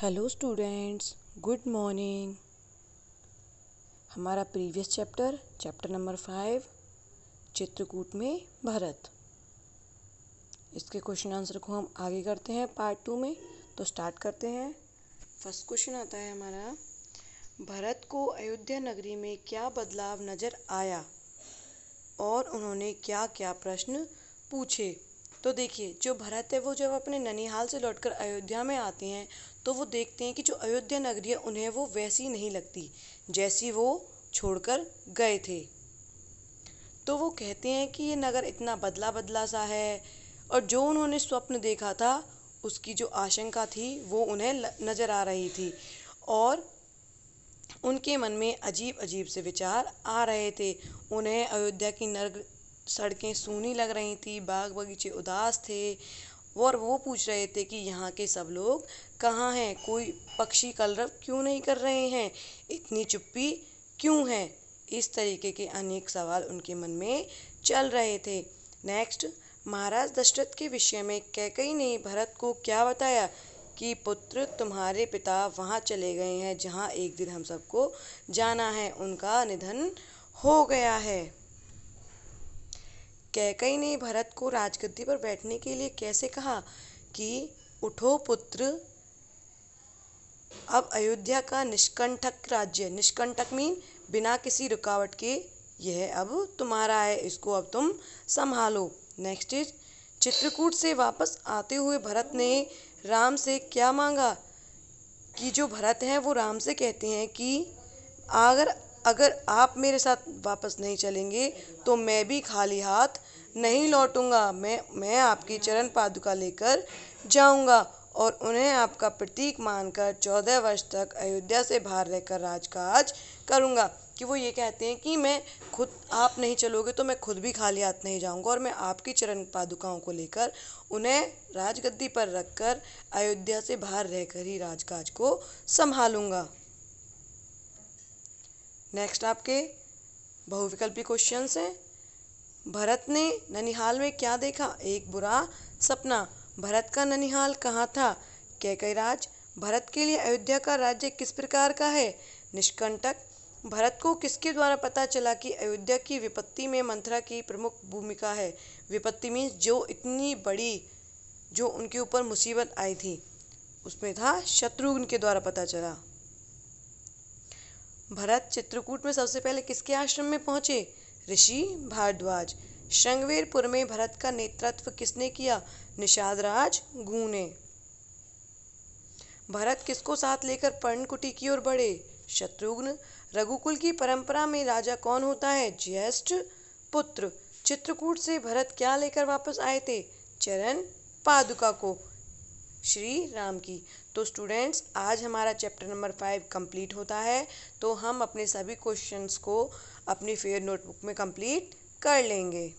hello students good morning हमारा previous chapter chapter number five Chitrakoot में भारत इसके क्वेश्चन आंसर को हम आगे करते हैं पार्ट टू में तो स्टार्ट करते हैं फर्स्ट क्वेश्चन आता है हमारा भरत को अयोध्या नगरी में क्या बदलाव नज़र आया और उन्होंने क्या क्या प्रश्न पूछे तो देखिए जो भरत है वो जब अपने ननिहाल से लौटकर अयोध्या में आते हैं तो वो देखते हैं कि जो अयोध्या नगरी है उन्हें वो वैसी नहीं लगती जैसी वो छोड़कर गए थे तो वो कहते हैं कि ये नगर इतना बदला बदला सा है और जो उन्होंने स्वप्न देखा था उसकी जो आशंका थी वो उन्हें नज़र आ रही थी और उनके मन में अजीब अजीब से विचार आ रहे थे उन्हें अयोध्या की नगर सड़कें सूनी लग रही थी बाग बगीचे उदास थे और वो पूछ रहे थे कि यहाँ के सब लोग कहाँ हैं कोई पक्षी कलरव क्यों नहीं कर रहे हैं इतनी चुप्पी क्यों है इस तरीके के अनेक सवाल उनके मन में चल रहे थे नेक्स्ट महाराज दशरथ के विषय में कैकई ने भरत को क्या बताया कि पुत्र तुम्हारे पिता वहाँ चले गए हैं जहाँ एक दिन हम सबको जाना है उनका निधन हो गया है कैकई ने भरत को राजगद्दी पर बैठने के लिए कैसे कहा कि उठो पुत्र अब अयोध्या का निष्कंठक राज्य निष्कंठक मीन बिना किसी रुकावट के यह अब तुम्हारा है इसको अब तुम संभालो नेक्स्ट इज चित्रकूट से वापस आते हुए भरत ने राम से क्या मांगा कि जो भरत हैं वो राम से कहते हैं कि अगर अगर आप मेरे साथ वापस नहीं चलेंगे तो मैं भी खाली हाथ नहीं लौटूंगा मैं मैं आपकी चरण पादुका लेकर जाऊंगा और उन्हें आपका प्रतीक मानकर चौदह वर्ष तक अयोध्या से बाहर रहकर राजकाज करूंगा कि वो ये कहते हैं कि मैं खुद आप नहीं चलोगे तो मैं खुद भी खाली हाथ नहीं जाऊंगा और मैं आपकी चरण पादुकाओं को लेकर उन्हें राजगद्दी पर रखकर अयोध्या से बाहर रहकर ही राजकाज को संभालूंगा नेक्स्ट आपके बहुविकल्पी क्वेश्चंस हैं भरत ने ननिहाल में क्या देखा एक बुरा सपना भरत का ननिहाल कहाँ था राज भरत के लिए अयोध्या का राज्य किस प्रकार का है निष्कंटक भरत को किसके द्वारा पता चला कि अयोध्या की विपत्ति में मंथरा की प्रमुख भूमिका है विपत्ति मीन्स जो इतनी बड़ी जो उनके ऊपर मुसीबत आई थी उसमें था शत्रुघ्न के द्वारा पता चला भरत चित्रकूट में सबसे पहले किसके आश्रम में पहुंचे ऋषि भारद्वाज श्रृंगवेरपुर में भरत का नेतृत्व किसने किया निषादराज गू ने भरत किसको साथ लेकर पर्णकुटी की ओर बढ़े शत्रुघ्न रघुकुल की परंपरा में राजा कौन होता है ज्येष्ठ पुत्र चित्रकूट से भरत क्या लेकर वापस आए थे चरण पादुका को श्री राम की तो स्टूडेंट्स आज हमारा चैप्टर नंबर फाइव कंप्लीट होता है तो हम अपने सभी क्वेश्चंस को अपनी फेयर नोटबुक में कंप्लीट कर लेंगे